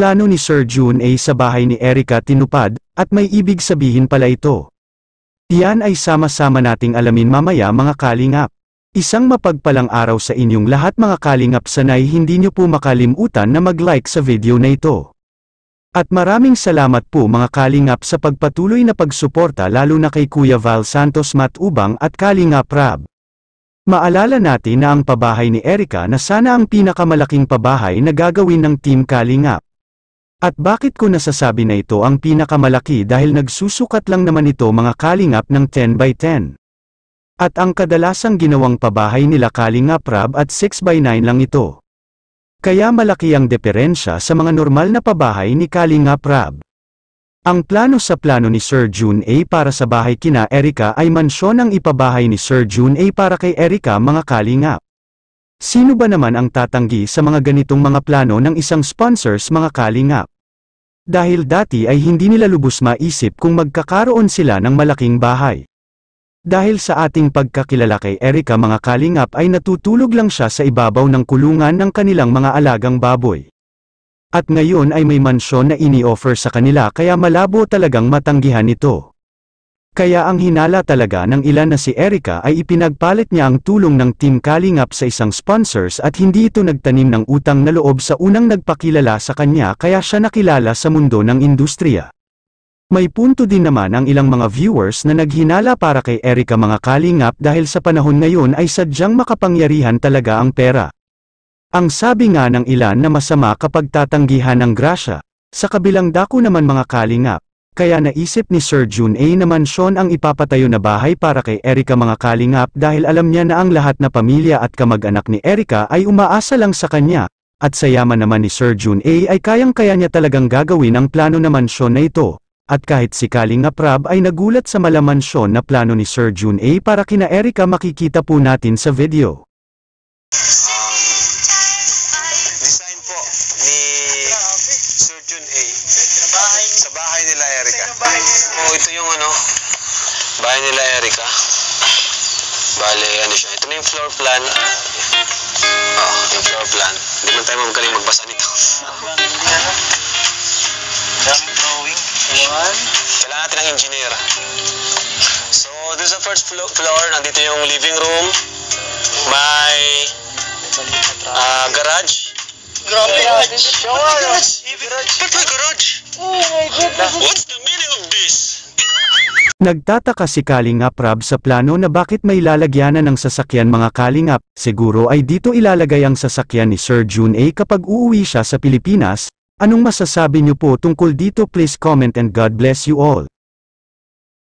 plano ni Sir June A sa bahay ni Erika tinupad, at may ibig sabihin pala ito. Yan ay sama-sama nating alamin mamaya mga kalingap. Isang mapagpalang araw sa inyong lahat mga kalingap sanay hindi nyo po makalimutan na mag-like sa video na ito. At maraming salamat po mga kalingap sa pagpatuloy na pagsuporta lalo na kay Kuya Val Santos Matubang at Kalingap Rab. Maalala natin na ang pabahay ni Erika na sana ang pinakamalaking pabahay na gagawin ng Team Kalingap. At bakit ko nasasabi na ito ang pinakamalaki dahil nagsusukat lang naman ito mga kalingap ng 10 x 10. At ang kadalasang ginawang pabahay nila kalingap rab at 6 x 9 lang ito. Kaya malaki ang diferensya sa mga normal na pabahay ni kalingap rab. Ang plano sa plano ni Sir June A para sa bahay kina Erika ay mansyon ang ipabahay ni Sir June A para kay Erika mga kalingap. Sino ba naman ang tatanggi sa mga ganitong mga plano ng isang sponsors mga kalingap? Dahil dati ay hindi nila lubos maisip kung magkakaroon sila ng malaking bahay. Dahil sa ating pagkakilala kay Erika mga kalingap ay natutulog lang siya sa ibabaw ng kulungan ng kanilang mga alagang baboy. At ngayon ay may mansyon na ini-offer sa kanila kaya malabo talagang matanggihan ito. Kaya ang hinala talaga ng ilan na si Erika ay ipinagpalit niya ang tulong ng Team Kalingap sa isang sponsors at hindi ito nagtanim ng utang na loob sa unang nagpakilala sa kanya kaya siya nakilala sa mundo ng industriya. May punto din naman ang ilang mga viewers na naghinala para kay Erika mga kalingap dahil sa panahon ngayon ay sadyang makapangyarihan talaga ang pera. Ang sabi nga ng ilan na masama kapag tatanggihan ng grasya. Sa kabilang dako naman mga kalingap, kaya naisip ni Sir June eh, A na mansyon ang ipapatayo na bahay para kay Erica mga kalingap dahil alam niya na ang lahat na pamilya at kamag-anak ni Erica ay umaasa lang sa kanya, at sa yaman naman ni Sir June eh, A ay kayang-kaya niya talagang gagawin ang plano na mansyon na ito, at kahit si Kalingap Rab ay nagulat sa malamansyon na plano ni Sir June eh, A para kina Erica makikita po natin sa video. ito yung ano, bahay nila Erica. Bale, ano siya. Ito na yung floor plan. Oh, yung floor plan. Hindi man tayo magaling magbasa nito. Daming drawing. Ayan. Kailangan natin ng engineer. So, this is sa first floor, nandito yung living room. May uh, garage. Grabe, garage. Ah, garage. Garage. Garage. Garage. Garage. Oh my God. What's the meaning? Nagtataka si Kalingap Rab sa plano na bakit may lalagyanan ng sasakyan mga Kalingap, siguro ay dito ilalagay ang sasakyan ni Sir June A kapag uuwi siya sa Pilipinas, anong masasabi niyo po tungkol dito please comment and God bless you all.